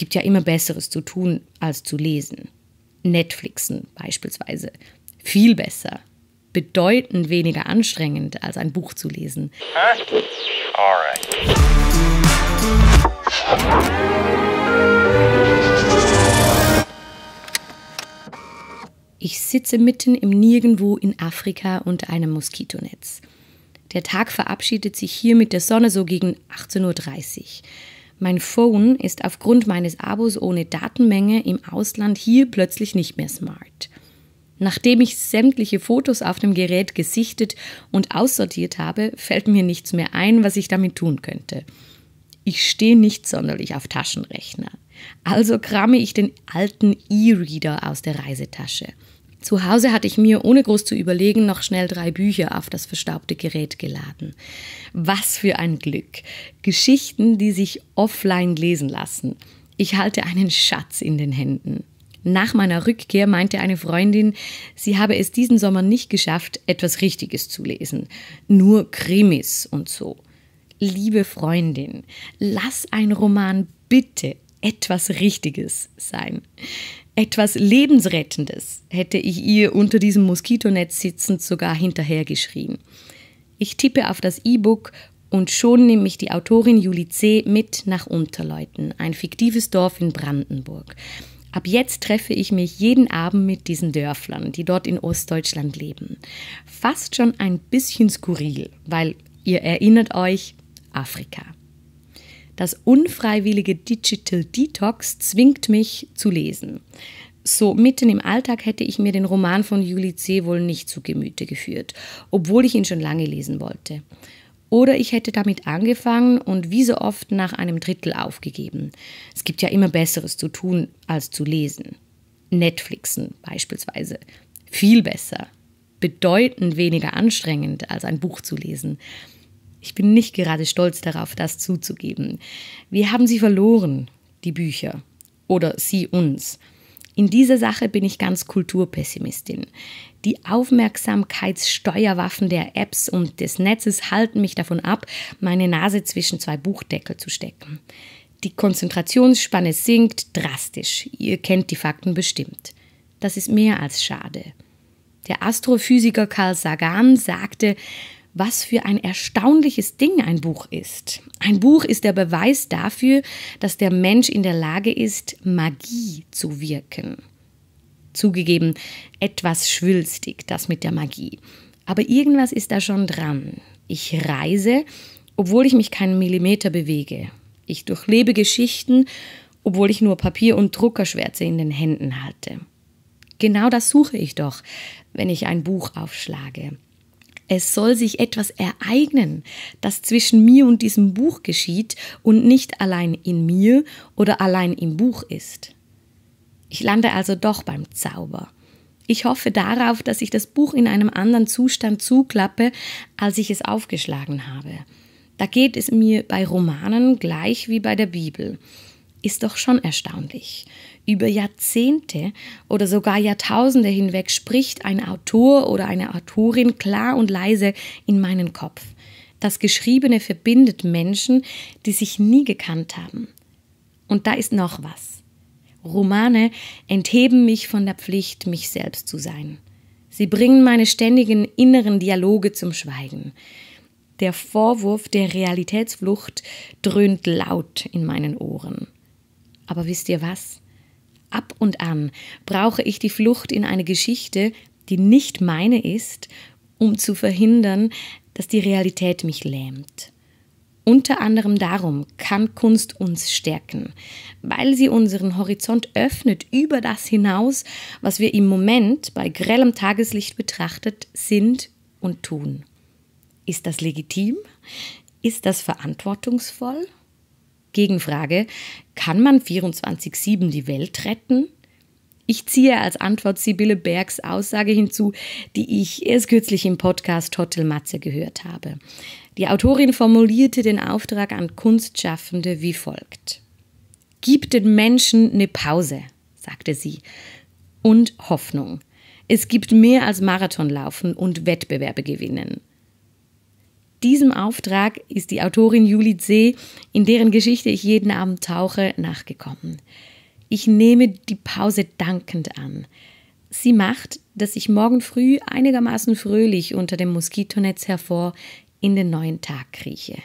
gibt ja immer Besseres zu tun, als zu lesen. Netflixen beispielsweise. Viel besser. Bedeutend weniger anstrengend, als ein Buch zu lesen. Huh? Alright. Ich sitze mitten im Nirgendwo in Afrika unter einem Moskitonetz. Der Tag verabschiedet sich hier mit der Sonne so gegen 18.30 Uhr. Mein Phone ist aufgrund meines Abos ohne Datenmenge im Ausland hier plötzlich nicht mehr smart. Nachdem ich sämtliche Fotos auf dem Gerät gesichtet und aussortiert habe, fällt mir nichts mehr ein, was ich damit tun könnte. Ich stehe nicht sonderlich auf Taschenrechner. Also kramme ich den alten E-Reader aus der Reisetasche. Zu Hause hatte ich mir, ohne groß zu überlegen, noch schnell drei Bücher auf das verstaubte Gerät geladen. Was für ein Glück. Geschichten, die sich offline lesen lassen. Ich halte einen Schatz in den Händen. Nach meiner Rückkehr meinte eine Freundin, sie habe es diesen Sommer nicht geschafft, etwas Richtiges zu lesen. Nur Krimis und so. Liebe Freundin, lass ein Roman bitte etwas Richtiges sein. Etwas Lebensrettendes hätte ich ihr unter diesem Moskitonetz sitzend sogar hinterhergeschrien. Ich tippe auf das E-Book und schon nehme ich die Autorin Julie C. mit nach Unterleuten, ein fiktives Dorf in Brandenburg. Ab jetzt treffe ich mich jeden Abend mit diesen Dörflern, die dort in Ostdeutschland leben. Fast schon ein bisschen skurril, weil ihr erinnert euch Afrika. Das unfreiwillige Digital Detox zwingt mich zu lesen. So mitten im Alltag hätte ich mir den Roman von Julie C. wohl nicht zu Gemüte geführt, obwohl ich ihn schon lange lesen wollte. Oder ich hätte damit angefangen und wie so oft nach einem Drittel aufgegeben. Es gibt ja immer Besseres zu tun, als zu lesen. Netflixen beispielsweise. Viel besser. Bedeutend weniger anstrengend, als ein Buch zu lesen. Ich bin nicht gerade stolz darauf, das zuzugeben. Wir haben sie verloren, die Bücher. Oder sie uns. In dieser Sache bin ich ganz Kulturpessimistin. Die Aufmerksamkeitssteuerwaffen der Apps und des Netzes halten mich davon ab, meine Nase zwischen zwei Buchdeckel zu stecken. Die Konzentrationsspanne sinkt drastisch. Ihr kennt die Fakten bestimmt. Das ist mehr als schade. Der Astrophysiker Carl Sagan sagte, was für ein erstaunliches Ding ein Buch ist. Ein Buch ist der Beweis dafür, dass der Mensch in der Lage ist, Magie zu wirken. Zugegeben, etwas schwülstig, das mit der Magie. Aber irgendwas ist da schon dran. Ich reise, obwohl ich mich keinen Millimeter bewege. Ich durchlebe Geschichten, obwohl ich nur Papier und Druckerschwärze in den Händen halte. Genau das suche ich doch, wenn ich ein Buch aufschlage. Es soll sich etwas ereignen, das zwischen mir und diesem Buch geschieht und nicht allein in mir oder allein im Buch ist. Ich lande also doch beim Zauber. Ich hoffe darauf, dass ich das Buch in einem anderen Zustand zuklappe, als ich es aufgeschlagen habe. Da geht es mir bei Romanen gleich wie bei der Bibel ist doch schon erstaunlich. Über Jahrzehnte oder sogar Jahrtausende hinweg spricht ein Autor oder eine Autorin klar und leise in meinen Kopf. Das Geschriebene verbindet Menschen, die sich nie gekannt haben. Und da ist noch was. Romane entheben mich von der Pflicht, mich selbst zu sein. Sie bringen meine ständigen inneren Dialoge zum Schweigen. Der Vorwurf der Realitätsflucht dröhnt laut in meinen Ohren. Aber wisst ihr was? Ab und an brauche ich die Flucht in eine Geschichte, die nicht meine ist, um zu verhindern, dass die Realität mich lähmt. Unter anderem darum kann Kunst uns stärken, weil sie unseren Horizont öffnet über das hinaus, was wir im Moment bei grellem Tageslicht betrachtet sind und tun. Ist das legitim? Ist das verantwortungsvoll? Gegenfrage, kann man 24-7 die Welt retten? Ich ziehe als Antwort Sibylle Bergs Aussage hinzu, die ich erst kürzlich im Podcast Hotel Matze gehört habe. Die Autorin formulierte den Auftrag an Kunstschaffende wie folgt. Gib den Menschen eine Pause, sagte sie, und Hoffnung. Es gibt mehr als Marathonlaufen und Wettbewerbe gewinnen diesem Auftrag ist die Autorin Julie C., in deren Geschichte ich jeden Abend tauche, nachgekommen. Ich nehme die Pause dankend an. Sie macht, dass ich morgen früh einigermaßen fröhlich unter dem Moskitonetz hervor in den neuen Tag krieche.